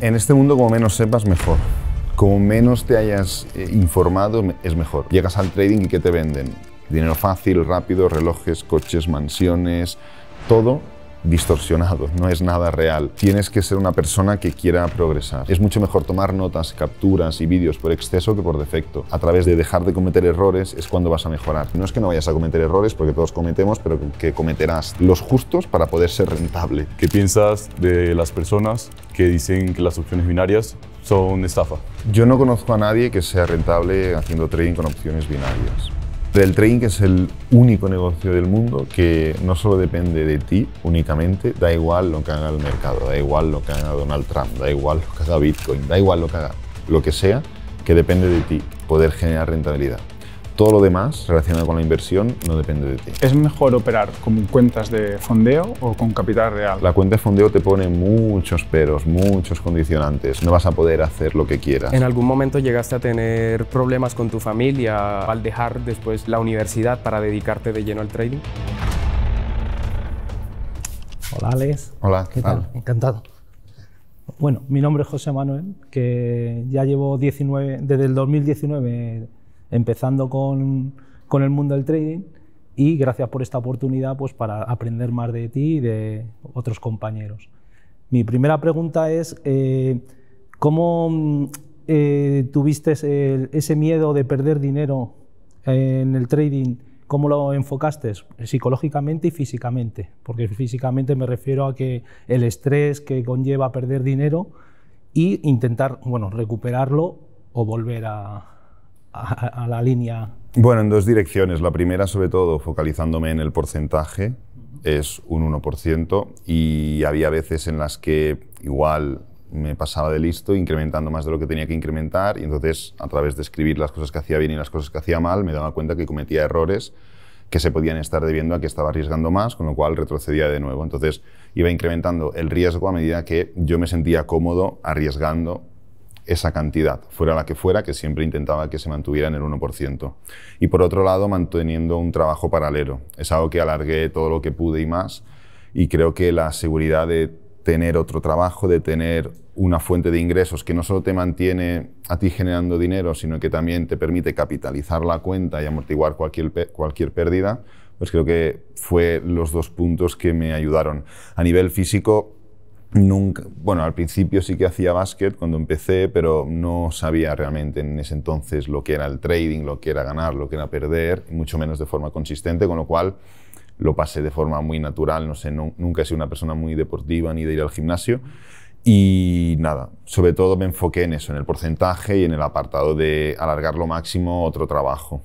En este mundo, como menos sepas, mejor. Como menos te hayas eh, informado, es mejor. Llegas al trading y ¿qué te venden? Dinero fácil, rápido, relojes, coches, mansiones, todo distorsionado, no es nada real. Tienes que ser una persona que quiera progresar. Es mucho mejor tomar notas, capturas y vídeos por exceso que por defecto. A través de dejar de cometer errores es cuando vas a mejorar. No es que no vayas a cometer errores, porque todos cometemos, pero que cometerás los justos para poder ser rentable. ¿Qué piensas de las personas que dicen que las opciones binarias son estafa? Yo no conozco a nadie que sea rentable haciendo trading con opciones binarias. El trading es el único negocio del mundo que no solo depende de ti únicamente, da igual lo que haga el mercado, da igual lo que haga Donald Trump, da igual lo que haga Bitcoin, da igual lo que haga lo que sea, que depende de ti poder generar rentabilidad. Todo lo demás relacionado con la inversión no depende de ti. ¿Es mejor operar con cuentas de fondeo o con capital real? La cuenta de fondeo te pone muchos peros, muchos condicionantes. No vas a poder hacer lo que quieras. ¿En algún momento llegaste a tener problemas con tu familia al dejar después la universidad para dedicarte de lleno al trading? Hola, Alex. Hola, ¿qué tal? Encantado. Bueno, mi nombre es José Manuel, que ya llevo 19, desde el 2019 empezando con, el mundo del trading y gracias por esta oportunidad pues, para aprender más de ti y de otros compañeros. Mi primera pregunta es, eh, ¿cómo mm, eh, tuviste ese, miedo de perder dinero en el trading? ¿Cómo lo enfocaste? Psicológicamente y físicamente, porque físicamente me refiero a que el estrés que conlleva perder dinero y intentar bueno, recuperarlo o volver a, a, la línea? Bueno, en dos direcciones. La primera, sobre todo, focalizándome en el porcentaje, es un 1%, y había veces en las que igual me pasaba de listo, incrementando más de lo que tenía que incrementar, y entonces a través de escribir las cosas que hacía bien y las cosas que hacía mal, me daba cuenta que cometía errores que se podían estar debiendo a que estaba arriesgando más, con lo cual retrocedía de nuevo. Entonces iba incrementando el riesgo a medida que yo me sentía cómodo arriesgando esa cantidad, fuera la que fuera, que siempre intentaba que se mantuviera en el 1%. Y por otro lado, manteniendo un trabajo paralelo. Es algo que alargué todo lo que pude y más. Y creo que la seguridad de tener otro trabajo, de tener una fuente de ingresos que no solo te mantiene a ti generando dinero, sino que también te permite capitalizar la cuenta y amortiguar cualquier, cualquier pérdida, pues creo que fue los dos puntos que me ayudaron. A nivel físico, Nunca, bueno, al principio sí que hacía básquet cuando empecé, pero no sabía realmente en ese entonces lo que era el trading, lo que era ganar, lo que era perder, y mucho menos de forma consistente, con lo cual lo pasé de forma muy natural, no sé, nunca he sido una persona muy deportiva ni de ir al gimnasio. Y nada, sobre todo me enfoqué en eso, en el porcentaje y en el apartado de alargar lo máximo otro trabajo.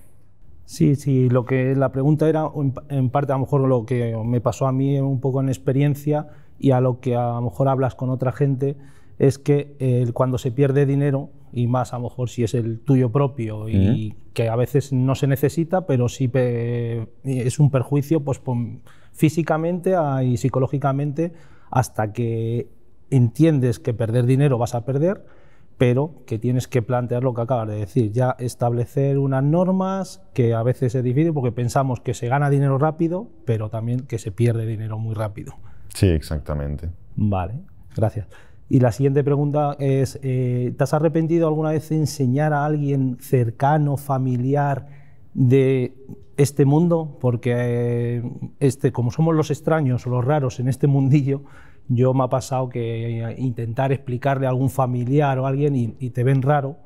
Sí, sí, lo que la pregunta era en parte a lo mejor lo que me pasó a mí un poco en experiencia y a lo que a lo mejor hablas con otra gente es que eh, cuando se pierde dinero, y más a lo mejor si es el tuyo propio y que a veces no se necesita, pero sí eh, es un perjuicio pues, físicamente ah, y psicológicamente hasta que entiendes que perder dinero vas a perder, pero que tienes que plantear lo que acabas de decir, ya establecer unas normas que a veces se difícil porque pensamos que se gana dinero rápido, pero también que se pierde dinero muy rápido. Sí, exactamente. Vale, gracias. Y la siguiente pregunta es, eh, ¿te has arrepentido alguna vez de enseñar a alguien cercano, familiar, de este mundo? Porque eh, este, como somos los extraños, o los raros en este mundillo, yo me ha pasado que intentar explicarle a algún familiar o alguien y te ven raro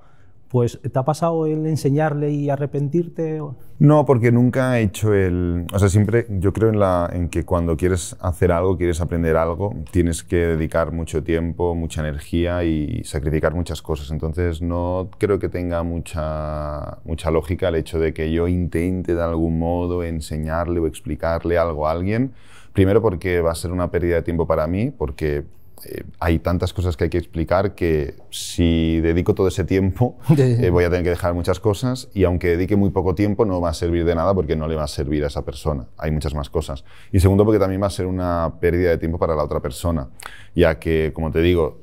pues ¿te ha pasado el enseñarle y arrepentirte? No, porque nunca he hecho el... O sea, siempre yo creo en, la, en que cuando quieres hacer algo, quieres aprender algo, tienes que dedicar mucho tiempo, mucha energía y sacrificar muchas cosas. Entonces no creo que tenga mucha, mucha lógica el hecho de que yo intente de algún modo enseñarle o explicarle algo a alguien. Primero porque va a ser una pérdida de tiempo para mí, porque eh, hay tantas cosas que hay que explicar que si dedico todo ese tiempo eh, voy a tener que dejar muchas cosas y aunque dedique muy poco tiempo no va a servir de nada porque no le va a servir a esa persona. Hay muchas más cosas. Y segundo porque también va a ser una pérdida de tiempo para la otra persona, ya que, como te digo,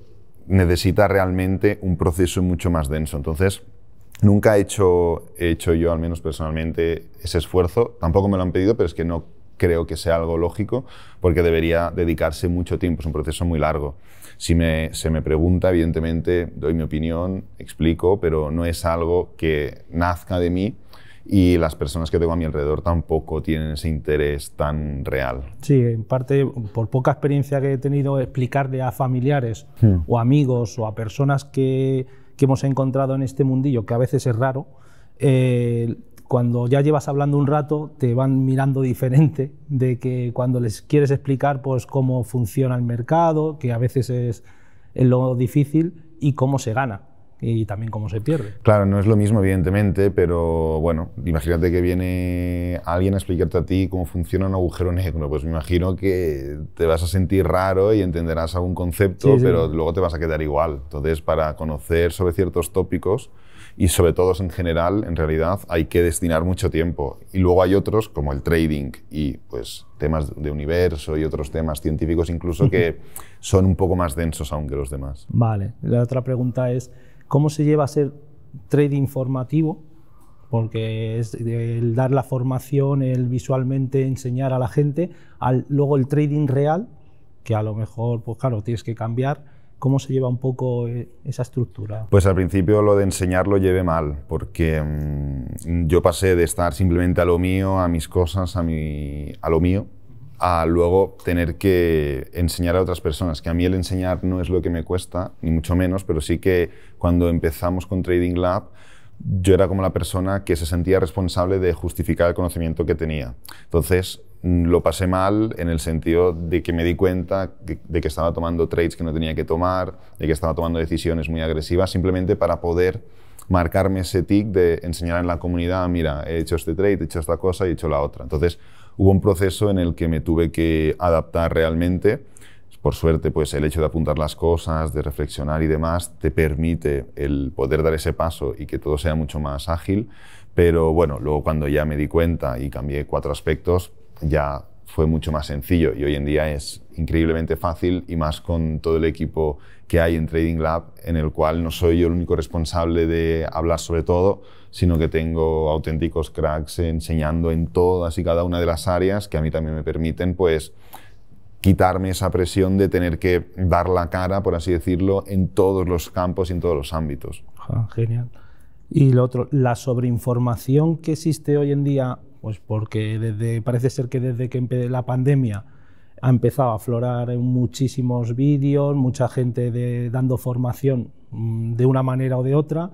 necesita realmente un proceso mucho más denso. Entonces, nunca he hecho, he hecho yo, al menos personalmente, ese esfuerzo. Tampoco me lo han pedido, pero es que no creo que sea algo lógico, porque debería dedicarse mucho tiempo, es un proceso muy largo. Si me, se me pregunta, evidentemente doy mi opinión, explico, pero no es algo que nazca de mí y las personas que tengo a mi alrededor tampoco tienen ese interés tan real. Sí, en parte por poca experiencia que he tenido explicarle a familiares hmm. o amigos o a personas que, que, hemos encontrado en este mundillo, que a veces es raro, eh, cuando ya llevas hablando un rato te van mirando diferente de que cuando les quieres explicar pues cómo funciona el mercado, que a veces es lo difícil y cómo se gana y también cómo se pierde. Claro, no es lo mismo evidentemente, pero bueno, imagínate que viene alguien a explicarte a ti cómo funciona un agujero negro, pues me imagino que te vas a sentir raro y entenderás algún concepto, pero luego te vas a quedar igual. Entonces, para conocer sobre ciertos tópicos, y sobre todo en general, en realidad, hay que destinar mucho tiempo. Y luego hay otros, como el trading y pues temas de universo y otros temas científicos incluso, que son un poco más densos aún que los demás. Vale, la otra pregunta es, ¿cómo se lleva a ser trading formativo? Porque es el dar la formación, el visualmente enseñar a la gente, al, luego el trading real, que a lo mejor, pues claro, tienes que cambiar ¿Cómo se lleva un poco eh, esa estructura? Pues al principio lo de enseñar lo llevé mal, porque mm, yo pasé de estar simplemente a lo mío, a mis cosas, a, mi, a lo mío, a luego tener que enseñar a otras personas, que a mí el enseñar no es lo que me cuesta, ni mucho menos, pero sí que cuando empezamos con Trading Lab, yo era como la persona que se sentía responsable de justificar el conocimiento que tenía. Entonces, Mm, lo pasé mal en el sentido de que me di cuenta de que estaba tomando trades que no tenía que tomar, de que estaba tomando decisiones muy agresivas, simplemente para poder marcarme ese tic de enseñar en la comunidad, mira, he hecho este trade, he hecho esta cosa y he hecho la otra. Entonces, hubo un proceso en el que me tuve que adaptar realmente. Por suerte, pues el hecho de apuntar las cosas, de reflexionar y demás, te permite el poder dar ese paso y que todo sea mucho más ágil. Pero bueno, luego cuando ya me di cuenta y cambié cuatro aspectos, ya fue mucho más sencillo y hoy en día es increíblemente fácil y más con todo el equipo que hay en Trading Lab, en el cual no soy yo el único responsable de hablar sobre todo, sino que tengo auténticos cracks enseñando en todas y cada una de las áreas que a mí también me permiten pues quitarme esa presión de tener que dar la cara, por así decirlo, en todos los campos y en todos los ámbitos. Ah, genial. Y lo otro, la sobreinformación que existe hoy en día pues porque parece ser que desde que empezó la pandemia ha empezado a aflorar muchísimos vídeos, mucha gente dando formación mm, de una manera o de otra,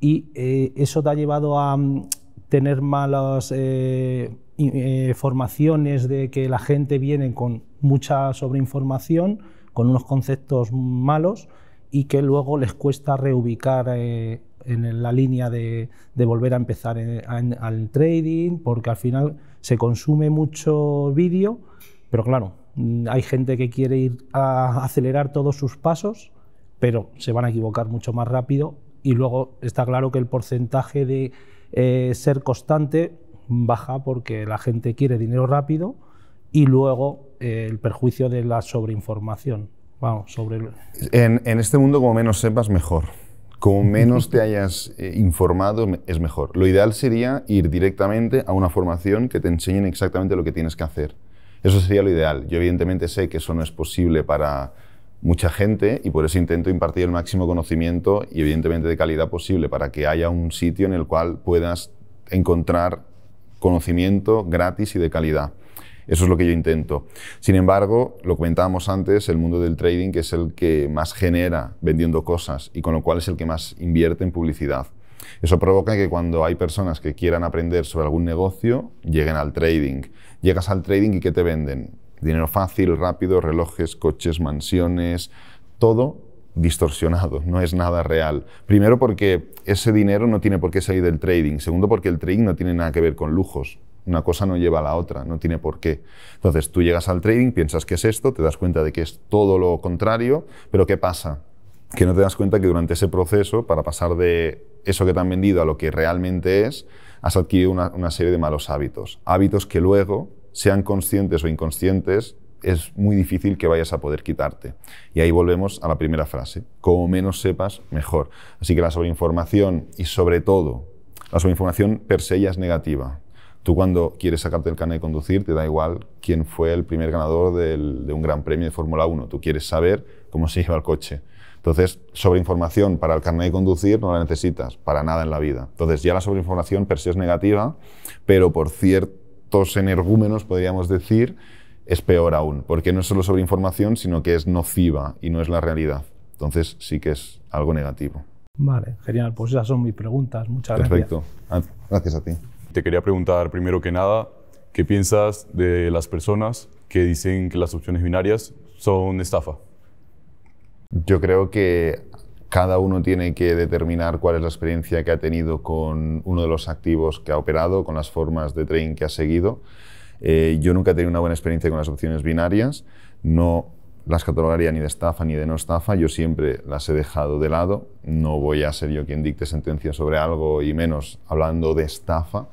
y eh, eso te ha llevado a mm, tener malas eh, eh, formaciones de que la gente viene con mucha sobreinformación, con unos conceptos malos, y que luego les cuesta reubicar en la línea de, volver a empezar eh, al trading, porque al final se consume mucho vídeo, pero claro, mm, hay gente que quiere ir a acelerar todos sus pasos, pero se van a equivocar mucho más rápido y luego está claro que el porcentaje de eh, ser constante baja porque la gente quiere dinero rápido y luego eh, el perjuicio de la sobreinformación. Vamos, sobre... en este mundo, como menos sepas, mejor como menos te hayas eh, informado es mejor. Lo ideal sería ir directamente a una formación que te enseñen exactamente lo que tienes que hacer. Eso sería lo ideal. Yo evidentemente sé que eso no es posible para mucha gente y por eso intento impartir el máximo conocimiento y evidentemente de calidad posible para que haya un sitio en el cual puedas encontrar conocimiento gratis y de calidad. Eso es lo que yo intento. Sin embargo, lo comentábamos antes, el mundo del trading, que es el que más genera vendiendo cosas y con lo cual es el que más invierte en publicidad. Eso provoca que cuando hay personas que quieran aprender sobre algún negocio, lleguen al trading. Llegas al trading y ¿qué te venden? Dinero fácil, rápido, relojes, coches, mansiones, todo distorsionado, no es nada real. Primero porque ese dinero no tiene por qué salir del trading. Segundo porque el trading no tiene nada que ver con lujos. Una cosa no lleva a la otra, no tiene por qué. Entonces tú llegas al trading, piensas que es esto, te das cuenta de que es todo lo contrario, pero ¿qué pasa? Que no te das cuenta que durante ese proceso, para pasar de eso que te han vendido a lo que realmente es, has adquirido una, serie de malos hábitos. Hábitos que luego, sean conscientes o inconscientes, es muy difícil que vayas a poder quitarte. Y ahí volvemos a la primera frase. Como menos sepas, mejor. Así que la sobreinformación y sobre todo, la sobreinformación per se ya es negativa. Tú cuando quieres sacarte el carnet de conducir, te da igual quién fue el primer ganador de un gran premio de Fórmula 1. Tú quieres saber cómo se lleva el coche. Entonces, sobreinformación para el carnet de conducir no la necesitas para nada en la vida. Entonces, ya la sobreinformación per se es negativa, pero por ciertos energúmenos, podríamos decir, es peor aún, porque no es solo sobreinformación, sino que es nociva y no es la realidad. Entonces, sí que es algo negativo. Vale, genial. Pues esas son mis preguntas. Muchas gracias. Perfecto. Ah, gracias a ti. Te quería preguntar primero que nada, ¿qué piensas de las personas que dicen que las opciones binarias son estafa? Yo creo que cada uno tiene que determinar cuál es la experiencia que ha tenido con uno de los activos que ha operado, con las formas de trading que ha seguido. Eh, yo nunca he tenido una buena experiencia con las opciones binarias. No las catalogaría ni de estafa ni de no estafa, yo siempre las he dejado de lado, no voy a ser yo quien dicte sentencia sobre algo y menos hablando de estafa,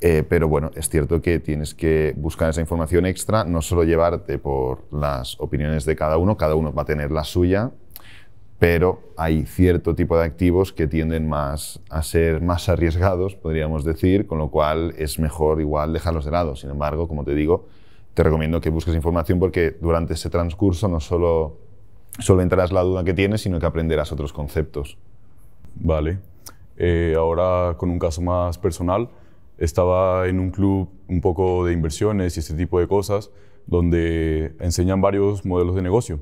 eh, pero bueno, es cierto que tienes que buscar esa información extra, no solo llevarte por las opiniones de cada uno, cada uno va a tener la suya, pero hay cierto tipo de activos que tienden más a ser más arriesgados, podríamos decir, con lo cual es mejor igual dejarlos de lado. Sin embargo, como te digo, te recomiendo que busques información porque durante ese transcurso no solo solventarás la duda que tienes, sino que aprenderás otros conceptos. Vale. Eh, ahora con un caso más personal, estaba en un club un poco de inversiones y este tipo de cosas, donde enseñan varios modelos de negocio.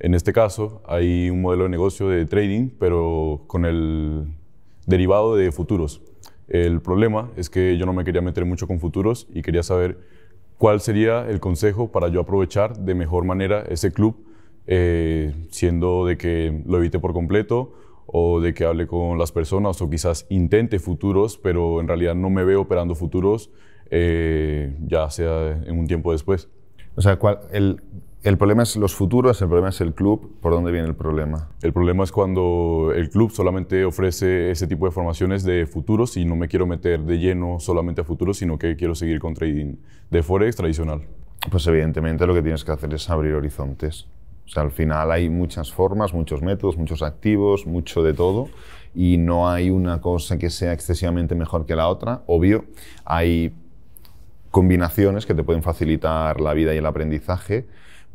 En este caso hay un modelo de negocio de trading, pero con el derivado de futuros. El problema es que yo no me quería meter mucho con futuros y quería saber ¿Cuál sería el consejo para yo aprovechar de mejor manera ese club, eh, siendo de que lo evite por completo o de que hable con las personas o quizás intente futuros, pero en realidad no me veo operando futuros eh, ya sea en un tiempo después? O sea, ¿cuál, el, el problema es los futuros, el problema es el club. ¿Por dónde viene el problema? El problema es cuando el club solamente ofrece ese tipo de formaciones de futuros y no me quiero meter de lleno solamente a futuros, sino que quiero seguir con trading de forex tradicional. Pues evidentemente lo que tienes que hacer es abrir horizontes. O sea, al final hay muchas formas, muchos métodos, muchos activos, mucho de todo y no hay una cosa que sea excesivamente mejor que la otra. Obvio, hay combinaciones que te pueden facilitar la vida y el aprendizaje,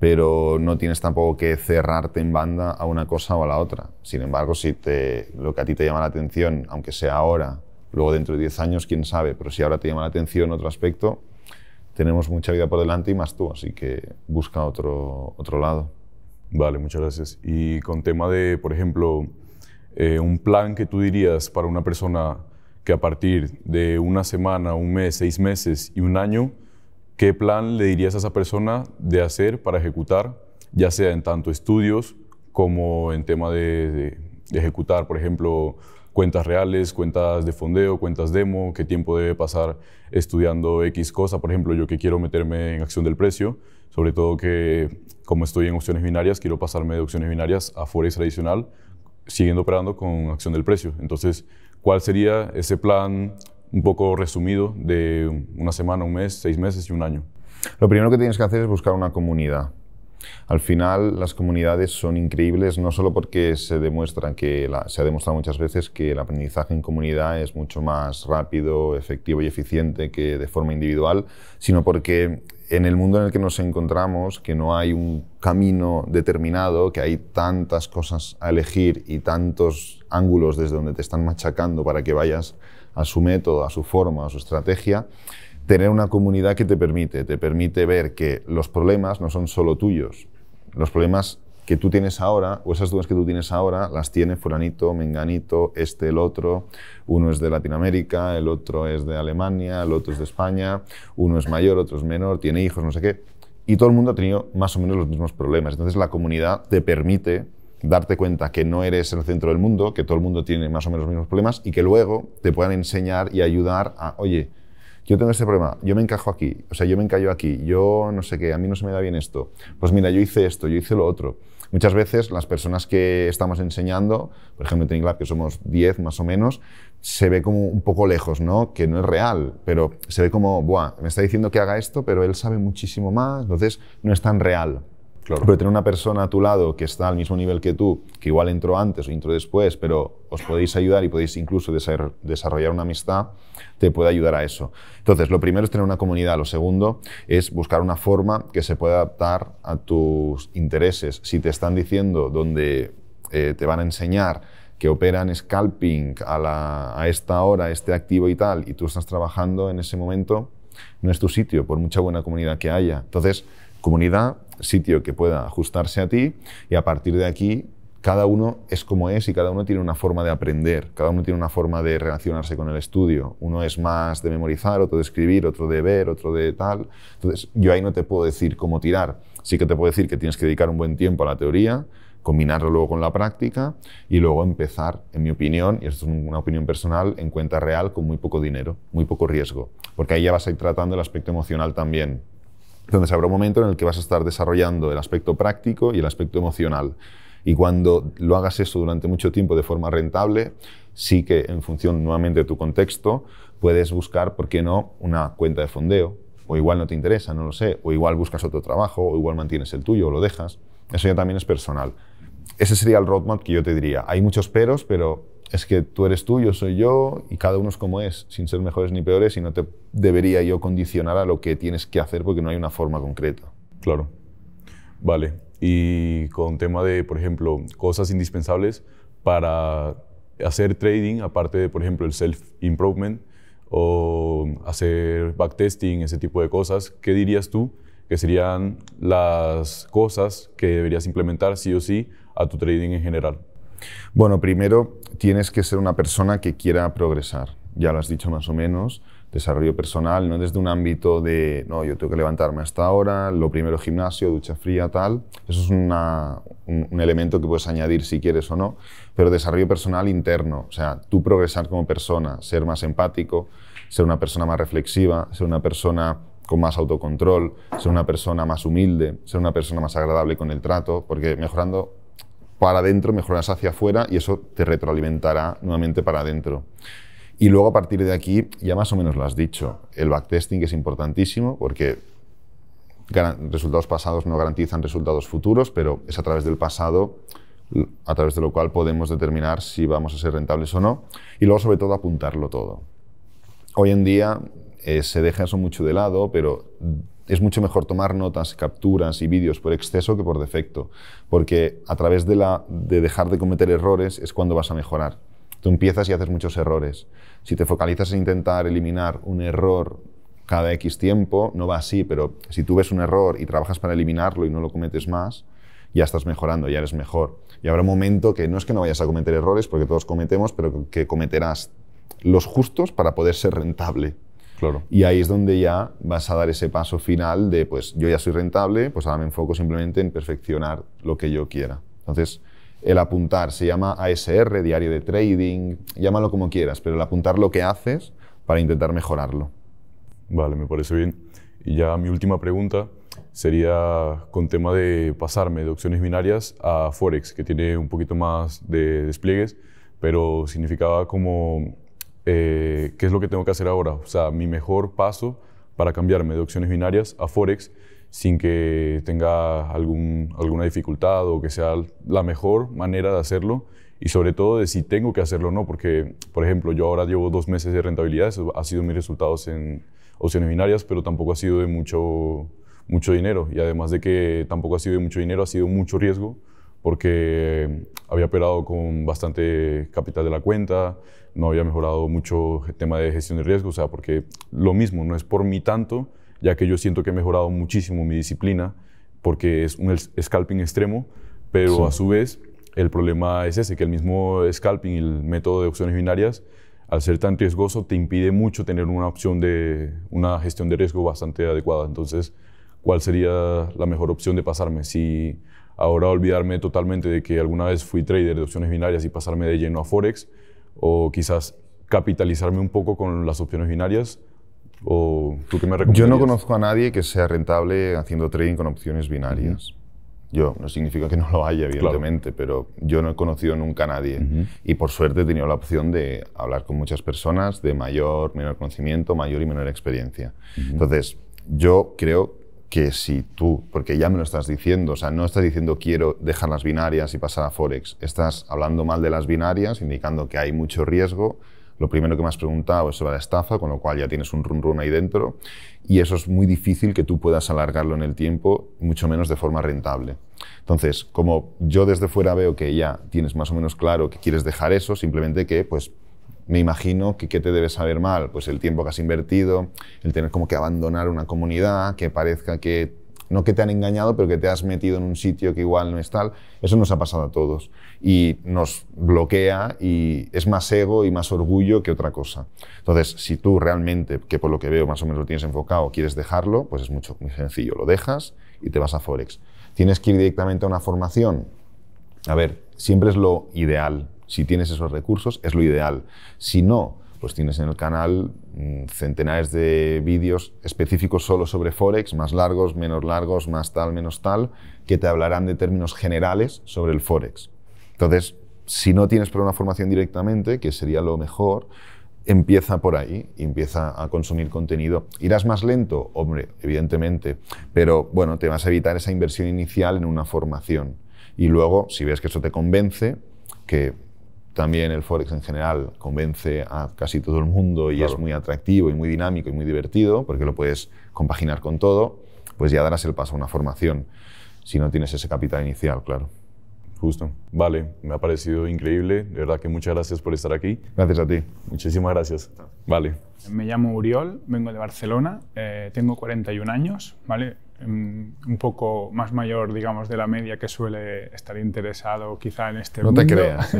pero no tienes tampoco que cerrarte en banda a una cosa o a la otra. Sin embargo, si te, lo que a ti te llama la atención, aunque sea ahora, luego dentro de 10 años, quién sabe, pero si ahora te llama la atención otro aspecto, tenemos mucha vida por delante y más tú, así que busca otro, otro lado. Vale, muchas gracias. Y con tema de, por ejemplo, eh, un plan que tú dirías para una persona que a partir de una semana, un mes, seis meses y un año ¿Qué plan le dirías a esa persona de hacer para ejecutar, ya sea en tanto estudios como en tema de, ejecutar, por ejemplo, cuentas reales, cuentas de fondeo, cuentas demo, qué tiempo debe pasar estudiando X cosa. Por ejemplo, yo que quiero meterme en acción del precio, sobre todo que como estoy en opciones binarias, quiero pasarme de opciones binarias a Forex tradicional, siguiendo operando con acción del precio. Entonces, ¿cuál sería ese plan un poco resumido de una semana, un mes, seis meses y un año. Lo primero que tienes que hacer es buscar una comunidad. Al final, las comunidades son increíbles, no solo porque se, demuestran que se ha demostrado muchas veces que el aprendizaje en comunidad es mucho más rápido, efectivo y eficiente que de forma individual, sino porque en el mundo en el que nos encontramos, que no hay un camino determinado, que hay tantas cosas a elegir y tantos ángulos desde donde te están machacando para que vayas a su método, a su forma, a su estrategia, tener una comunidad que te permite, te permite ver que los problemas no son solo tuyos. Los problemas que tú tienes ahora, o esas dudas que tú tienes ahora, las tiene fulanito, menganito, este, el otro. Uno es de Latinoamérica, el otro es de Alemania, el otro es de España, uno es mayor, otro es menor, tiene hijos, no sé qué. Y todo el mundo ha tenido más o menos los mismos problemas. Entonces la comunidad te permite darte cuenta que no eres el centro del mundo, que todo el mundo tiene más o menos los mismos problemas y que luego te puedan enseñar y ayudar a, oye, yo tengo este problema, yo me encajo aquí, o sea, yo me encallo aquí, yo no sé qué, a mí no se me da bien esto. Pues mira, yo hice esto, yo hice lo otro. Muchas veces las personas que estamos enseñando, por ejemplo en Training que somos 10 más o menos, se ve como un poco lejos, ¿no? Que no es real, pero se ve como, buah, me está diciendo que haga esto, pero él sabe muchísimo más, entonces no es tan real. Claro. Pero tener una persona a tu lado que está al mismo nivel que tú, que igual entró antes o entró después, pero os podéis ayudar y podéis incluso desarrollar una amistad, te puede ayudar a eso. Entonces, lo primero es tener una comunidad. Lo segundo es buscar una forma que se pueda adaptar a tus intereses. Si te están diciendo dónde eh, te van a enseñar que operan scalping a, a esta hora, este activo y tal, y tú estás trabajando en ese momento, no es tu sitio, por mucha buena comunidad que haya. Entonces, comunidad sitio que pueda ajustarse a ti y a partir de aquí cada uno es como es y cada uno tiene una forma de aprender, cada uno tiene una forma de relacionarse con el estudio. Uno es más de memorizar, otro de escribir, otro de ver, otro de tal. Entonces, yo ahí no te puedo decir cómo tirar. Sí que te puedo decir que tienes que dedicar un buen tiempo a la teoría, combinarlo luego con la práctica y luego empezar, en mi opinión, y esto es una opinión personal, en cuenta real con muy poco dinero, muy poco riesgo, porque ahí ya vas a ir tratando el aspecto emocional también. Entonces habrá un momento en el que vas a estar desarrollando el aspecto práctico y el aspecto emocional. Y cuando lo hagas eso durante mucho tiempo de forma rentable, sí que en función nuevamente de tu contexto, puedes buscar, ¿por qué no?, una cuenta de fondeo. O igual no te interesa, no lo sé. O igual buscas otro trabajo, o igual mantienes el tuyo, o lo dejas. Eso ya también es personal. Ese sería el roadmap que yo te diría. Hay muchos peros, pero es que tú eres tú, yo soy yo, y cada uno es como es, sin ser mejores ni peores, y no te debería yo condicionar a lo que tienes que hacer porque no hay una forma concreta. Claro. Vale. Y con tema de, por ejemplo, cosas indispensables para hacer trading, aparte de, por ejemplo, el self-improvement o hacer backtesting, ese tipo de cosas, ¿qué dirías tú que serían las cosas que deberías implementar sí o sí a tu trading en general? Bueno, primero tienes que ser una persona que quiera progresar. Ya lo has dicho más o menos, desarrollo personal, no desde un ámbito de, no, yo tengo que levantarme hasta ahora, lo primero gimnasio, ducha fría, tal. Eso es un, elemento que puedes añadir si quieres o no, pero desarrollo personal interno, o sea, tú progresar como persona, ser más empático, ser una persona más reflexiva, ser una persona con más autocontrol, ser una persona más humilde, ser una persona más agradable con el trato, porque mejorando para adentro, mejoras hacia afuera y eso te retroalimentará nuevamente para adentro. Y luego a partir de aquí, ya más o menos lo has dicho, el backtesting es importantísimo porque resultados pasados no garantizan resultados futuros, pero es a través del pasado a través de lo cual podemos determinar si vamos a ser rentables o no y luego sobre todo apuntarlo todo. Hoy en día eh, se deja eso mucho de lado, pero es mucho mejor tomar notas, capturas y vídeos por exceso que por defecto, porque a través de, la, de dejar de cometer errores es cuando vas a mejorar. Tú empiezas y haces muchos errores. Si te focalizas en intentar eliminar un error cada X tiempo, no va así, pero si tú ves un error y trabajas para eliminarlo y no lo cometes más, ya estás mejorando, ya eres mejor. Y habrá un momento que no es que no vayas a cometer errores, porque todos cometemos, pero que cometerás los justos para poder ser rentable. Y ahí es donde ya vas a dar ese paso final de, pues yo ya soy rentable, pues ahora me enfoco simplemente en perfeccionar lo que yo quiera. Entonces, el apuntar se llama ASR, diario de trading, llámalo como quieras, pero el apuntar lo que haces para intentar mejorarlo. Vale, me parece bien. Y ya mi última pregunta sería con tema de pasarme de opciones binarias a Forex, que tiene un poquito más de despliegues, pero significaba como eh, qué es lo que tengo que hacer ahora. O sea, mi mejor paso para cambiarme de opciones binarias a Forex sin que tenga alguna dificultad o que sea la mejor manera de hacerlo y sobre todo de si tengo que hacerlo o no, porque, por ejemplo, yo ahora llevo dos meses de rentabilidad, eso ha sido mis resultados en opciones binarias, pero tampoco ha sido de mucho dinero y además de que tampoco ha sido de mucho dinero, ha sido mucho riesgo porque eh, había operado con bastante capital de la cuenta, no había mejorado mucho el tema de gestión de riesgo, o sea, porque lo mismo, no es por mí tanto, ya que yo siento que he mejorado muchísimo mi disciplina, porque es un scalping extremo, pero a su vez el problema es ese, que el mismo scalping, el método de opciones binarias, al ser tan riesgoso, te impide mucho tener una opción de una gestión de riesgo bastante adecuada. Entonces, ¿cuál sería la mejor opción de pasarme? Si ahora olvidarme totalmente de que alguna vez fui trader de opciones binarias y pasarme de lleno a Forex, o quizás capitalizarme un poco con las opciones binarias. ¿O tú qué me recomiendas? Yo no conozco a nadie que sea rentable haciendo trading con opciones binarias. Yo, no significa que no lo haya, evidentemente, pero yo no he conocido nunca a nadie. Y por suerte he tenido la opción de hablar con muchas personas de mayor, menor conocimiento, mayor y menor experiencia. Entonces, yo creo que si tú, porque ya me lo estás diciendo, o sea, no estás diciendo quiero dejar las binarias y pasar a Forex, estás hablando mal de las binarias, indicando que hay mucho riesgo, lo primero que me has preguntado es sobre la estafa, con lo cual ya tienes un run run ahí dentro, y eso es muy difícil que tú puedas alargarlo en el tiempo, mucho menos de forma rentable. Entonces, como yo desde fuera veo que ya tienes más o menos claro que quieres dejar eso, simplemente que pues me imagino que qué te debe saber mal, pues el tiempo que has invertido, el tener como que abandonar una comunidad, que parezca que no que te han engañado, pero que te has metido en un sitio que igual no es tal, eso nos ha pasado a todos y nos bloquea y es más ego y más orgullo que otra cosa. Entonces, si tú realmente, que por lo que veo más o menos lo tienes enfocado, quieres dejarlo, pues es mucho muy sencillo, lo dejas y te vas a Forex. Tienes que ir directamente a una formación. A ver, siempre es lo ideal, si tienes esos recursos, es lo ideal. Si no, pues tienes en el canal mm, centenares de vídeos específicos solo sobre Forex, más largos, menos largos, más tal, menos tal, que te hablarán de términos generales sobre el Forex. Entonces, si no tienes para una formación directamente, que sería lo mejor, empieza por ahí, empieza a consumir contenido. ¿Irás más lento? Hombre, evidentemente, pero bueno, te vas a evitar esa inversión inicial en una formación. Y luego, si ves que eso te convence, que también el Forex en general convence a casi todo el mundo y es muy atractivo y muy dinámico y muy divertido porque lo puedes compaginar con todo, pues ya darás el paso a una formación si no tienes ese capital inicial, claro. Justo. Vale, me ha parecido increíble. De verdad que muchas gracias por estar aquí. Gracias a ti. Muchísimas gracias. Vale. Me llamo Uriol, vengo de Barcelona, eh, tengo 41 años, ¿vale? un poco más mayor, digamos, de la media que suele estar interesado quizá en este no mundo. No te creas.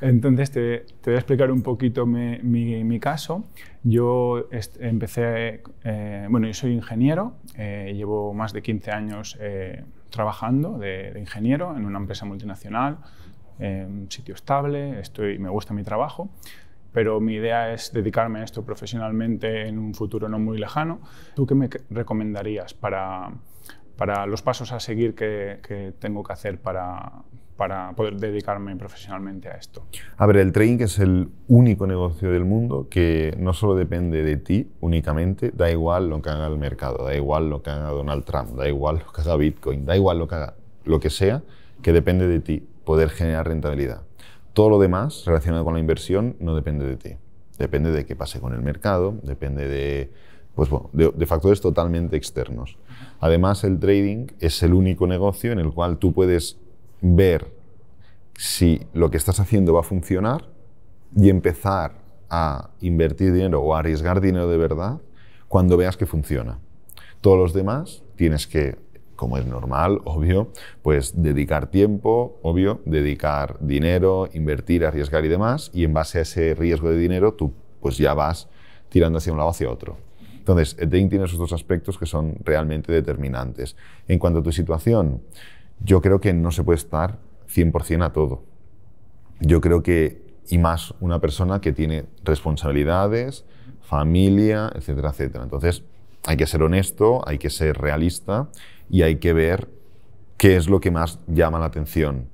Entonces, te, voy a explicar un poquito mi, caso. Yo empecé, eh, bueno, yo soy ingeniero, eh, llevo más de 15 años eh, trabajando de, ingeniero en una empresa multinacional, en un sitio estable, estoy, me gusta mi trabajo pero mi idea es dedicarme a esto profesionalmente en un futuro no muy lejano. ¿Tú qué me recomendarías para, los pasos a seguir que, tengo que hacer para, para poder dedicarme profesionalmente a esto? A ver, el trading es el único negocio del mundo que no solo depende de ti únicamente, da igual lo que haga el mercado, da igual lo que haga Donald Trump, da igual lo que haga Bitcoin, da igual lo que haga lo que sea, que depende de ti poder generar rentabilidad. Todo lo demás relacionado con la inversión no depende de ti. Depende de qué pase con el mercado, depende pues, de, de, factores totalmente externos. Además, el trading es el único negocio en el cual tú puedes ver si lo que estás haciendo va a funcionar y empezar a invertir dinero o a arriesgar dinero de verdad cuando veas que funciona. Todos los demás tienes que como es normal, obvio, pues dedicar tiempo, obvio, dedicar dinero, invertir, arriesgar y demás, y en base a ese riesgo de dinero tú pues ya vas tirando hacia un lado hacia otro. Entonces, el trading tiene esos dos aspectos que son realmente determinantes. En cuanto a tu situación, yo creo que no se puede estar 100% a todo. Yo creo que, y más una persona que tiene responsabilidades, familia, etcétera, etcétera. Entonces, hay que ser honesto, hay que ser realista y hay que ver qué es lo que más llama la atención.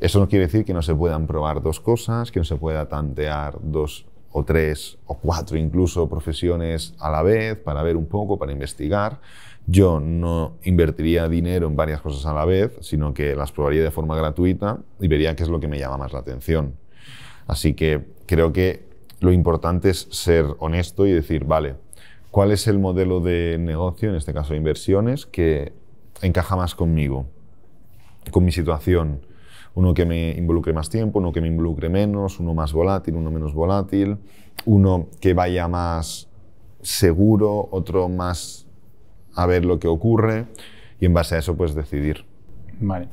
Eso no quiere decir que no se puedan probar dos cosas, que no se pueda tantear dos o tres o cuatro incluso profesiones a la vez para ver un poco, para investigar. Yo no invertiría dinero en varias cosas a la vez, sino que las probaría de forma gratuita y vería qué es lo que me llama más la atención. Así que creo que lo importante es ser honesto y decir, vale, ¿cuál es el modelo de negocio, en este caso de inversiones, que encaja más conmigo, con mi situación. Uno que me involucre más tiempo, uno que me involucre menos, uno más volátil, uno menos volátil, uno que vaya más seguro, otro más a ver lo que ocurre y en base a eso puedes decidir. Vale.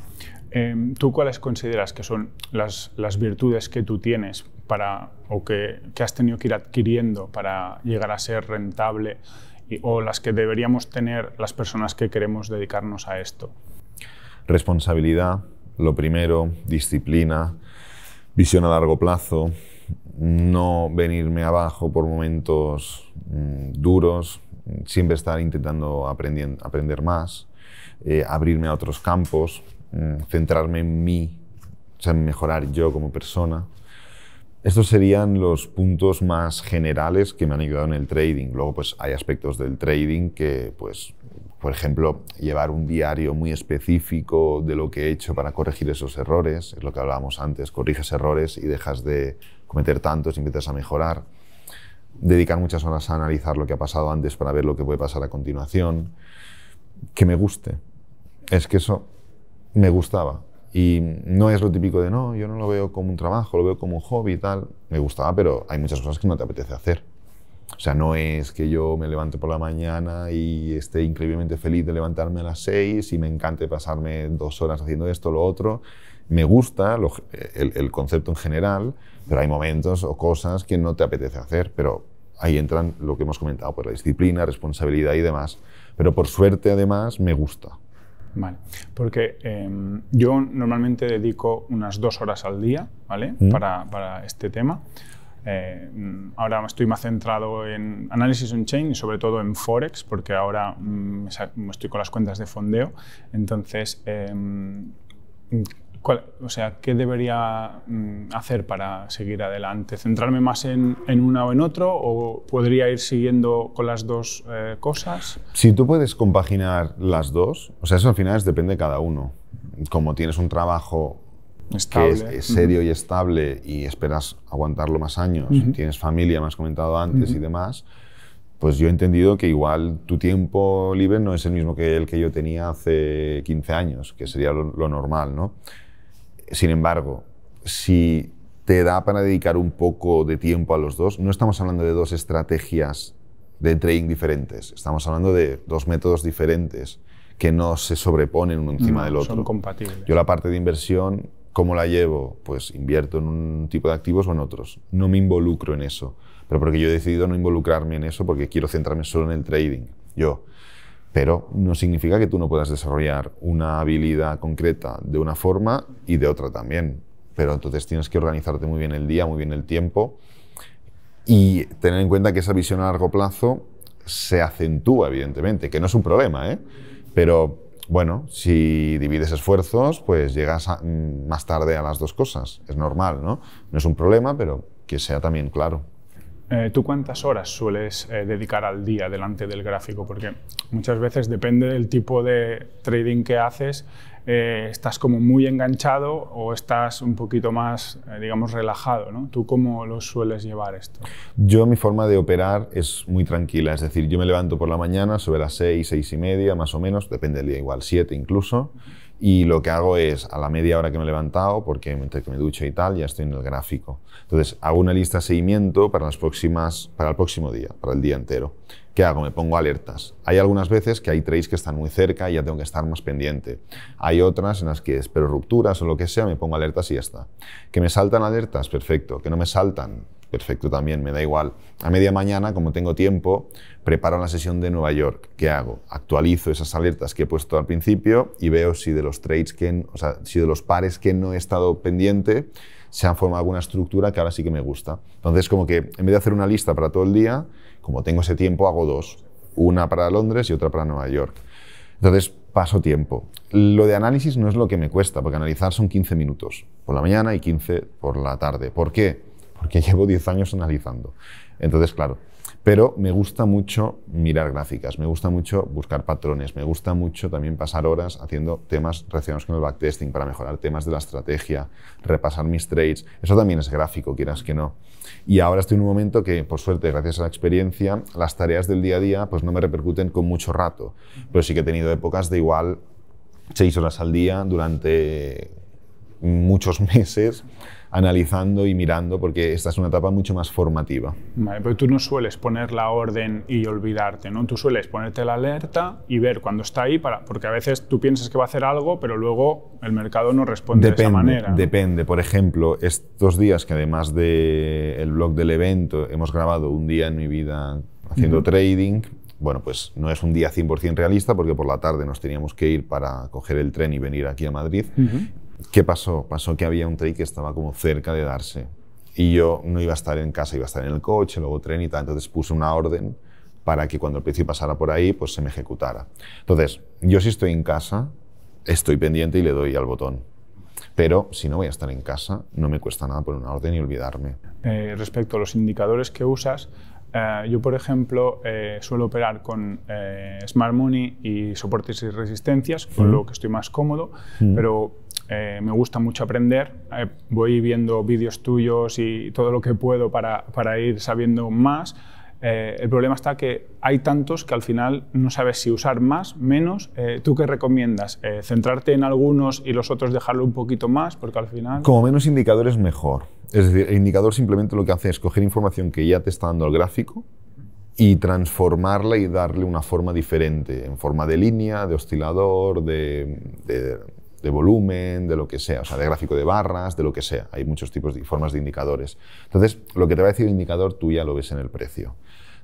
Em, ¿Tú cuáles consideras que son las, virtudes que tú tienes para, o que, que has tenido que ir adquiriendo para llegar a ser rentable o las que deberíamos tener las personas que queremos dedicarnos a esto? Responsabilidad, lo primero, disciplina, visión a largo plazo, no venirme abajo por momentos mm, duros, siempre estar intentando aprender más, eh, abrirme a otros campos, mm, centrarme en mí, o sea, mejorar yo como persona. Estos serían los puntos más generales que me han ayudado en el trading. Luego, pues hay aspectos del trading que, pues, por ejemplo, llevar un diario muy específico de lo que he hecho para corregir esos errores, es lo que hablábamos antes, corriges errores y dejas de cometer tantos y empiezas a mejorar. Dedicar muchas horas a analizar lo que ha pasado antes para ver lo que puede pasar a continuación. Que me guste. Es que eso me gustaba. Y no es lo típico de, no, yo no lo veo como un trabajo, lo veo como un hobby y tal. Me gustaba, pero hay muchas cosas que no te apetece hacer. O sea, no es que yo me levante por la mañana y esté increíblemente feliz de levantarme a las 6 y me encante pasarme dos horas haciendo esto, o lo otro. Me gusta el, el, concepto en general, pero hay momentos o cosas que no te apetece hacer, pero ahí entran lo que hemos comentado, pues la disciplina, responsabilidad y demás. Pero por suerte, además, me gusta. Vale, porque em, yo normalmente dedico unas dos horas al día, ¿vale? Mm. Para, este tema. Eh, ahora estoy más centrado en análisis on-chain y sobre todo en Forex, porque ahora mm, estoy con las cuentas de fondeo. Entonces, em, o sea, ¿qué debería mm, hacer para seguir adelante? ¿Centrarme más en, en, una o en otro? ¿O podría ir siguiendo con las dos eh, cosas? Si tú puedes compaginar las dos, o sea, eso al final depende de cada uno. Como tienes un trabajo que es, serio y estable y esperas aguantarlo más años, tienes familia, me has comentado antes y demás, pues yo he entendido que igual tu tiempo libre no es el mismo que el que yo tenía hace 15 años, que sería lo, lo normal, ¿no? Sin embargo, si te da para dedicar un poco de tiempo a los dos, no estamos hablando de dos estrategias de trading diferentes, estamos hablando de dos métodos diferentes que no se sobreponen uno encima del otro. Son compatibles. Yo la parte de inversión, ¿cómo la llevo? Pues invierto en un tipo de activos o en otros. No me involucro en eso, pero porque yo he decidido no involucrarme en eso porque quiero centrarme solo en el trading. Yo pero no significa que tú no puedas desarrollar una habilidad concreta de una forma y de otra también. Pero entonces tienes que organizarte muy bien el día, muy bien el tiempo y tener en cuenta que esa visión a largo plazo se acentúa, evidentemente, que no es un problema, ¿eh? pero bueno, si divides esfuerzos, pues llegas mm, más tarde a las dos cosas. Es normal, ¿no? No es un problema, pero que sea también claro. Eh, ¿Tú cuántas horas sueles eh, dedicar al día delante del gráfico? Porque muchas veces depende del tipo de trading que haces, eh, estás como muy enganchado o estás un poquito más, digamos, relajado. ¿no? ¿Tú cómo lo sueles llevar esto? Yo mi forma de operar es muy tranquila, es decir, yo me levanto por la mañana sobre las 6, 6 y media, más o menos, depende del día igual, 7 incluso. Y lo que hago es, a la media hora que me he levantado, porque mientras que me ducho y tal, ya estoy en el gráfico. Entonces, hago una lista de seguimiento para, las próximas, para el próximo día, para el día entero. ¿Qué hago? Me pongo alertas. Hay algunas veces que hay trades que están muy cerca y ya tengo que estar más pendiente. Hay otras en las que espero rupturas o lo que sea, me pongo alertas y ya está. ¿Que me saltan alertas? Perfecto. ¿Que no me saltan? perfecto también, me da igual. A media mañana, como tengo tiempo, preparo la sesión de Nueva York. ¿Qué hago? Actualizo esas alertas que he puesto al principio y veo si de los trades que, o sea, si de los pares que no he estado pendiente, se han formado alguna estructura que ahora sí que me gusta. Entonces, como que en vez de hacer una lista para todo el día, como tengo ese tiempo, hago dos. Una para Londres y otra para Nueva York. Entonces, paso tiempo. Lo de análisis no es lo que me cuesta, porque analizar son 15 minutos por la mañana y 15 por la tarde. ¿Por qué? porque llevo 10 años analizando. Entonces, claro, pero me gusta mucho mirar gráficas, me gusta mucho buscar patrones, me gusta mucho también pasar horas haciendo temas relacionados con el backtesting para mejorar temas de la estrategia, repasar mis trades. Eso también es gráfico, quieras que no. Y ahora estoy en un momento que, por suerte, gracias a la experiencia, las tareas del día a día pues no me repercuten con mucho rato. Pero sí que he tenido épocas de igual 6 horas al día durante muchos meses analizando y mirando, porque esta es una etapa mucho más formativa. Vale, pero tú no sueles poner la orden y olvidarte, ¿no? Tú sueles ponerte la alerta y ver cuando está ahí, para, porque a veces tú piensas que va a hacer algo, pero luego el mercado no responde de esa manera. Depende, Depende. Por ejemplo, estos días que además del blog del evento hemos grabado un día en mi vida haciendo trading, bueno, pues no es un día 100% realista porque por la tarde nos teníamos que ir para coger el tren y venir aquí a Madrid. ¿Qué pasó? Pasó que había un trade que estaba como cerca de darse y yo no iba a estar en casa, iba a estar en el coche, luego tren y tal. Entonces puse una orden para que cuando el precio pasara por ahí, pues se me ejecutara. Entonces, yo si estoy en casa, estoy pendiente y le doy al botón. Pero si no voy a estar en casa, no me cuesta nada poner una orden y olvidarme. Eh, respecto a los indicadores que usas, eh, yo, por ejemplo, eh, suelo operar con eh, Smart Money y soportes y resistencias, con lo que estoy más cómodo, pero me gusta mucho aprender. voy viendo vídeos tuyos y todo lo que puedo para, para ir sabiendo más eh, el problema está que hay tantos que al final no sabes si usar más, menos. Eh, ¿Tú qué recomiendas? Eh, ¿Centrarte en algunos y los otros dejarlo un poquito más? Porque al final... Como menos indicadores, mejor. Es decir, el indicador simplemente lo que hace es coger información que ya te está dando el gráfico y transformarla y darle una forma diferente, en forma de línea, de oscilador, de, de volumen, de lo que sea, o sea, de gráfico de barras, de lo que sea. Hay muchos tipos de formas de indicadores. Entonces, lo que te va a decir el indicador tú ya lo ves en el precio.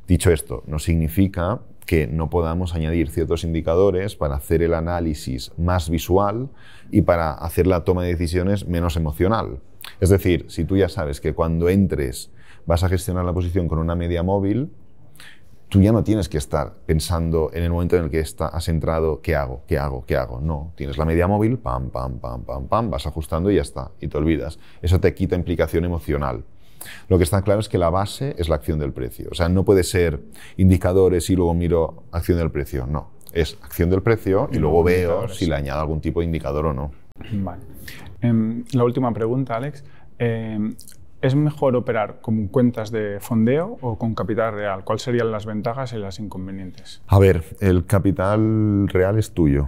Dicho esto, no significa que no podamos añadir ciertos indicadores para hacer el análisis más visual y para hacer la toma de decisiones menos emocional. Es decir, si tú ya sabes que cuando entres vas a gestionar la posición con una media móvil, tú ya no tienes que estar pensando en el momento en el que has entrado, ¿qué hago? ¿Qué hago? ¿Qué hago? No, tienes la media móvil, pam, pam, pam, pam, pam, vas ajustando y ya está, y te olvidas. Eso te quita implicación emocional. Lo que está claro es que la base es la acción del precio. O sea, no puede ser indicadores y luego miro acción del precio. No, es acción del precio y, luego veo si le añado algún tipo de indicador o no. Vale. Em, la última pregunta, Alex. Em, ¿Es mejor operar con cuentas de fondeo o con capital real? ¿Cuáles serían las ventajas y las inconvenientes? A ver, el capital real es tuyo.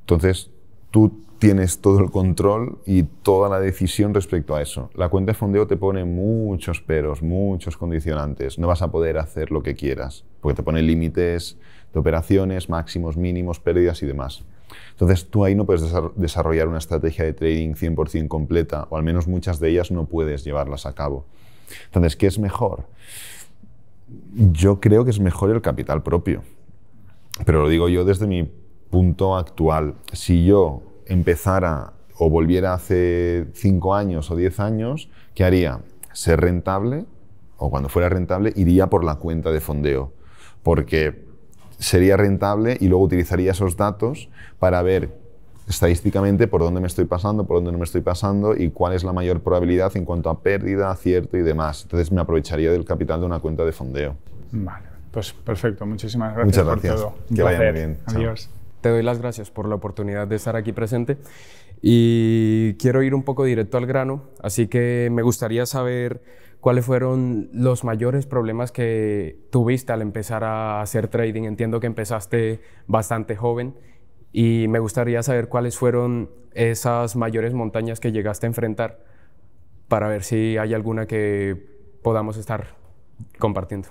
Entonces, tú tienes todo el control y toda la decisión respecto a eso. La cuenta de fondeo te pone muchos peros, muchos condicionantes. No vas a poder hacer lo que quieras, porque te pone límites de operaciones, máximos, mínimos, pérdidas y demás. Entonces tú ahí no puedes desarrollar una estrategia de trading 100% completa, o al menos muchas de ellas no puedes llevarlas a cabo. Entonces, ¿qué es mejor? Yo creo que es mejor el capital propio. Pero lo digo yo desde mi punto actual. Si yo empezara o volviera hace 5 años o 10 años, ¿qué haría? Ser rentable, o cuando fuera rentable, iría por la cuenta de fondeo, porque sería rentable y luego utilizaría esos datos para ver estadísticamente por dónde me estoy pasando, por dónde no me estoy pasando y cuál es la mayor probabilidad en cuanto a pérdida, acierto y demás. Entonces me aprovecharía del capital de una cuenta de fondeo. Vale, pues perfecto. Muchísimas gracias, por todo. Que vaya bien. Adiós te doy las gracias por la oportunidad de estar aquí presente y quiero ir un poco directo al grano, así que me gustaría saber cuáles fueron los mayores problemas que tuviste al empezar a hacer trading. Entiendo que empezaste bastante joven y me gustaría saber cuáles fueron esas mayores montañas que llegaste a enfrentar para ver si hay alguna que podamos estar compartiendo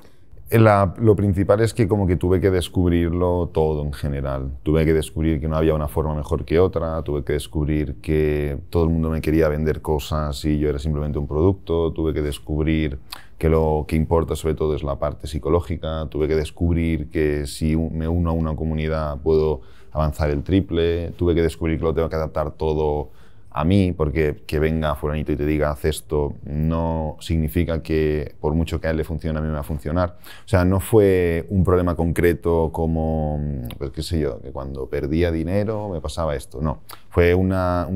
lo principal es que como que tuve que descubrirlo todo en general. Tuve que descubrir que no había una forma mejor que otra, tuve que descubrir que todo el mundo me quería vender cosas y yo era simplemente un producto, tuve que descubrir que lo que importa sobre todo es la parte psicológica, tuve que descubrir que si me uno a una comunidad puedo avanzar el triple, tuve que descubrir que lo tengo que adaptar todo a mí, porque que venga fulanito y te diga, haz esto, no significa que por mucho que a él le funcione, a mí me va a funcionar. O sea, no fue un problema concreto como, pues qué sé yo, que cuando perdía dinero me pasaba esto, no. Fue un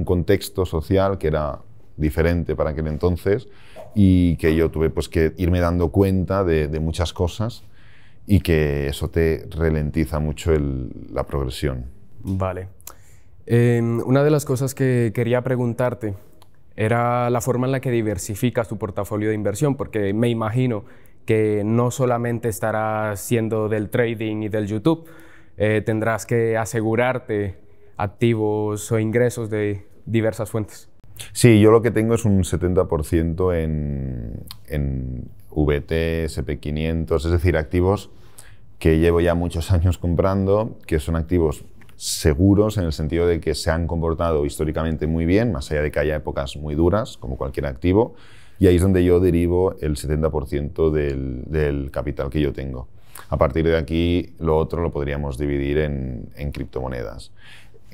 contexto social que era diferente para aquel entonces y que yo tuve pues que irme dando cuenta de, muchas cosas y que eso te ralentiza mucho la progresión. Vale una de las cosas que quería preguntarte era la forma en la que diversificas tu portafolio de inversión, porque me imagino que no solamente estarás siendo del trading y del YouTube, eh, tendrás que asegurarte activos o ingresos de diversas fuentes. Sí, yo lo que tengo es un 70% en, en VT, SP500, es decir, activos que llevo ya muchos años comprando, que son activos seguros en el sentido de que se han comportado históricamente muy bien, más allá de que haya épocas muy duras, como cualquier activo, y ahí es donde yo derivo el 70% del, capital que yo tengo. A partir de aquí, lo otro lo podríamos dividir en criptomonedas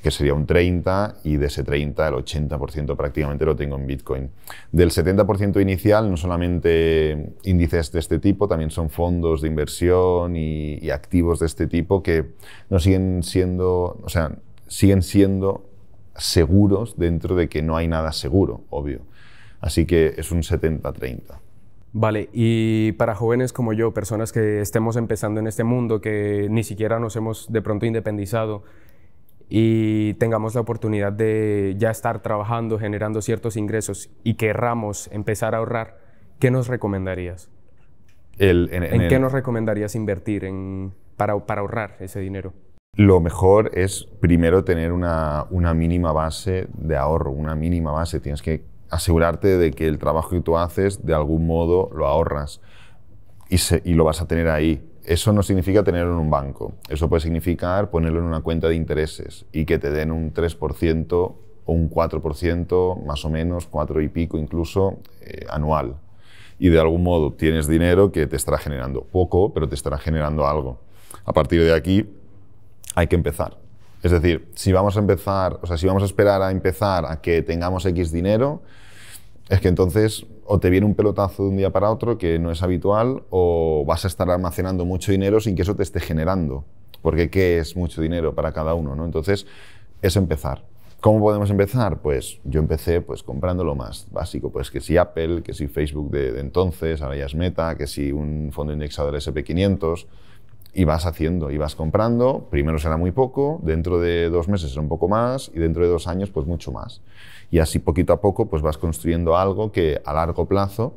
que sería un 30 y de ese 30 el 80% prácticamente lo tengo en Bitcoin. Del 70% inicial no solamente índices de este tipo, también son fondos de inversión y, activos de este tipo que no siguen siendo, o sea, siguen siendo seguros dentro de que no hay nada seguro, obvio. Así que es un 70-30. Vale, y para jóvenes como yo, personas que estemos empezando en este mundo, que ni siquiera nos hemos de pronto independizado, y tengamos la oportunidad de ya estar trabajando, generando ciertos ingresos y querramos empezar a ahorrar, ¿qué nos recomendarías? en, qué nos recomendarías invertir para, ahorrar ese dinero? Lo mejor es primero tener una, mínima base de ahorro, una mínima base. Tienes que asegurarte de que el trabajo que tú haces de algún modo lo ahorras y lo vas a tener ahí. Eso no significa tenerlo en un banco. Eso puede significar ponerlo en una cuenta de intereses y que te den un 3% o un 4%, más o menos, 4 y pico incluso, eh, anual. Y de algún modo tienes dinero que te estará generando poco, pero te estará generando algo. A partir de aquí hay que empezar. Es decir, si vamos a empezar, o sea, si vamos a esperar a empezar a que tengamos X dinero, es que entonces o te viene un pelotazo de un día para otro que no es habitual o vas a estar almacenando mucho dinero sin que eso te esté generando. Porque ¿qué es mucho dinero para cada uno? ¿no? Entonces, es empezar. ¿Cómo podemos empezar? Pues yo empecé pues, comprando lo más básico, pues que si Apple, que si Facebook de, de entonces, ahora ya es Meta, que si un fondo indexado del SP500, y vas haciendo, y vas comprando, primero será muy poco, dentro de dos meses será un poco más, y dentro de dos años pues mucho más. Y así poquito a poco pues vas construyendo algo que a largo plazo,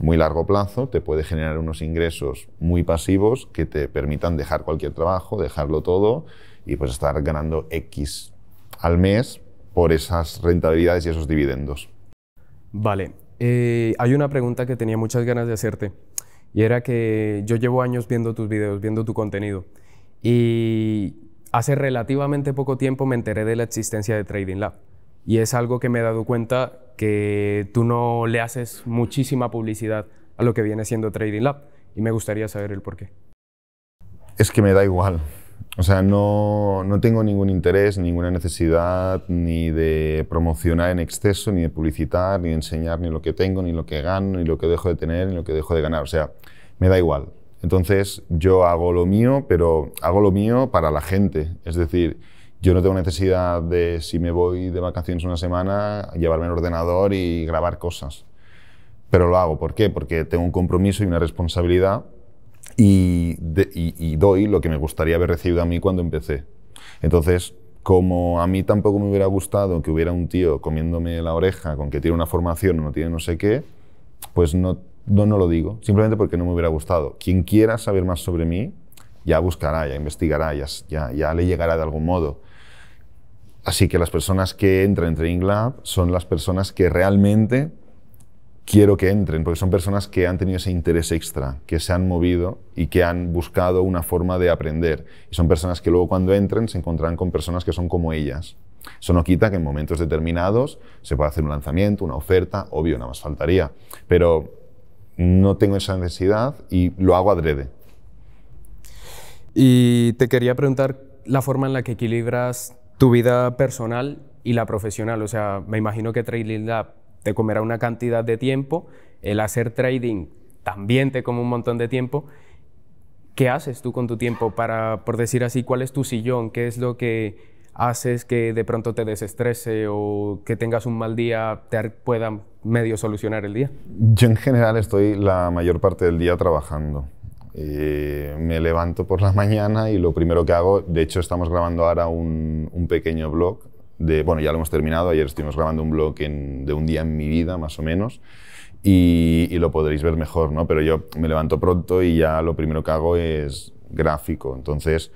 muy largo plazo, te puede generar unos ingresos muy pasivos que te permitan dejar cualquier trabajo, dejarlo todo, y pues estar ganando X al mes por esas rentabilidades y esos dividendos. Vale, eh, hay una pregunta que tenía muchas ganas de hacerte. Y era que yo llevo años viendo tus videos, viendo tu contenido. Y hace relativamente poco tiempo me enteré de la existencia de Trading Lab. Y es algo que me he dado cuenta que tú no le haces muchísima publicidad a lo que viene siendo Trading Lab. Y me gustaría saber el por qué. Es que me da igual. O sea, no, tengo ningún interés, ninguna necesidad ni de promocionar en exceso, ni de publicitar, ni de enseñar ni lo que tengo, ni lo que gano, ni lo que dejo de tener, ni lo que dejo de ganar. O sea, me da igual. Entonces, yo hago lo mío, pero hago lo mío para la gente. Es decir, yo no tengo necesidad de, si me voy de vacaciones una semana, llevarme el ordenador y grabar cosas. Pero lo hago. ¿Por qué? Porque tengo un compromiso y una responsabilidad y, doy lo que me gustaría haber recibido a mí cuando empecé. Entonces, como a mí tampoco me hubiera gustado que hubiera un tío comiéndome la oreja con que tiene una formación o no tiene no sé qué, pues no, no, lo digo, simplemente porque no me hubiera gustado. Quien quiera saber más sobre mí, ya buscará, ya investigará, ya, ya, ya le llegará de algún modo. Así que las personas que entran en Training Lab son las personas que realmente quiero que entren, porque son personas que han tenido ese interés extra, que se han movido y que han buscado una forma de aprender. Y son personas que luego cuando entren se encontrarán con personas que son como ellas. Eso no quita que en momentos determinados se pueda hacer un lanzamiento, una oferta, obvio, nada más faltaría, pero no tengo esa necesidad y lo hago adrede. Y te quería preguntar la forma en la que equilibras tu vida personal y la profesional. O sea, me imagino que Trailing Lab te comerá una cantidad de tiempo. El hacer trading también te come un montón de tiempo. ¿Qué haces tú con tu tiempo para, por decir así, cuál es tu sillón? ¿Qué es lo que haces que de pronto te desestrese o que tengas un mal día te puedan medio solucionar el día? Yo en general estoy la mayor parte del día trabajando. Eh, me levanto por la mañana y lo primero que hago, de hecho estamos grabando ahora un pequeño blog bueno, ya lo hemos terminado, ayer estuvimos grabando un blog de un día en mi vida, más o menos, y, lo podréis ver mejor, ¿no? Pero yo me levanto pronto y ya lo primero que hago es gráfico, entonces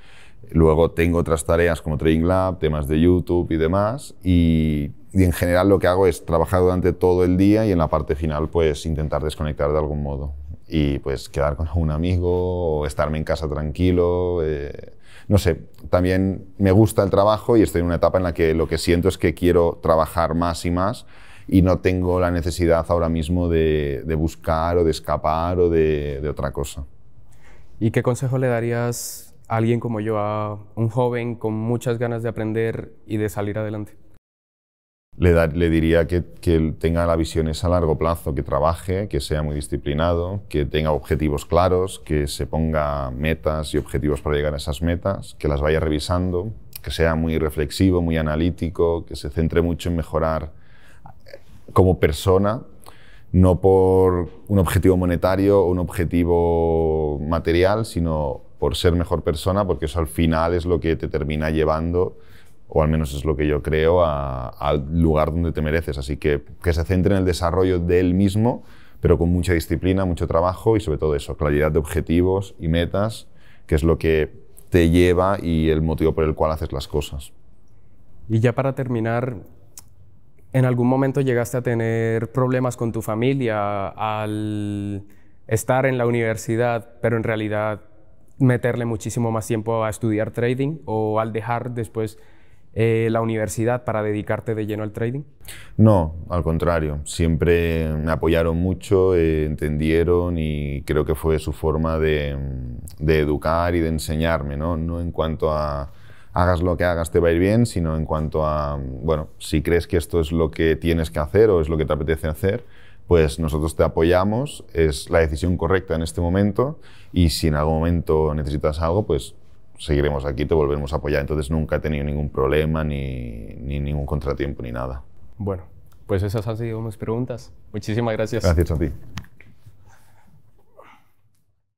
luego tengo otras tareas como Trading Lab, temas de YouTube y demás, y, en general lo que hago es trabajar durante todo el día y en la parte final pues intentar desconectar de algún modo y pues quedar con un amigo o estarme en casa tranquilo. Eh, no sé, también me gusta el trabajo y estoy en una etapa en la que lo que siento es que quiero trabajar más y más y no tengo la necesidad ahora mismo de, buscar o de escapar o de otra cosa. ¿Y qué consejo le darías a alguien como yo, a un joven con muchas ganas de aprender y de salir adelante? le, diría que, que, tenga la visión esa a largo plazo, que trabaje, que sea muy disciplinado, que tenga objetivos claros, que se ponga metas y objetivos para llegar a esas metas, que las vaya revisando, que sea muy reflexivo, muy analítico, que se centre mucho en mejorar como persona, no por un objetivo monetario o un objetivo material, sino por ser mejor persona, porque eso al final es lo que te termina llevando o al menos es lo que yo creo, al lugar donde te mereces. Así que que se centre en el desarrollo de él mismo, pero con mucha disciplina, mucho trabajo y sobre todo eso, claridad de objetivos y metas, que es lo que te lleva y el motivo por el cual haces las cosas. Y ya para terminar, ¿en algún momento llegaste a tener problemas con tu familia al estar en la universidad, pero en realidad meterle muchísimo más tiempo a estudiar trading o al dejar después eh, la universidad para dedicarte de lleno al trading? No, al contrario. Siempre me apoyaron mucho, eh, entendieron y creo que fue su forma de, educar y de enseñarme, ¿no? No en cuanto a hagas lo que hagas te va a ir bien, sino en cuanto a, bueno, si crees que esto es lo que tienes que hacer o es lo que te apetece hacer, pues nosotros te apoyamos, es la decisión correcta en este momento y si en algún momento necesitas algo, pues seguiremos aquí, te volvemos a apoyar. Entonces nunca he tenido ningún problema, ni, ni ningún contratiempo, ni nada. Bueno, pues esas han sido mis preguntas. Muchísimas gracias. Gracias a ti.